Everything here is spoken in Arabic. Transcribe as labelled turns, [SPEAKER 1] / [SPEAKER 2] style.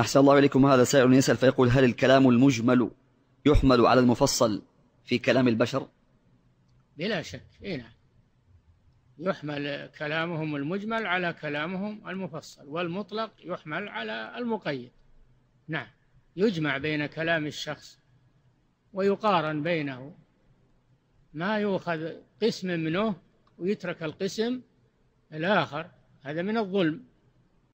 [SPEAKER 1] أحسن الله إليكم هذا سائل يسأل فيقول هل الكلام المجمل يحمل على المفصل
[SPEAKER 2] في كلام البشر
[SPEAKER 3] بلا شك إيه نعم يحمل كلامهم المجمل على كلامهم المفصل والمطلق يحمل على المقيد نعم يجمع بين كلام الشخص ويقارن بينه ما يؤخذ قسم منه ويترك القسم الآخر هذا من الظلم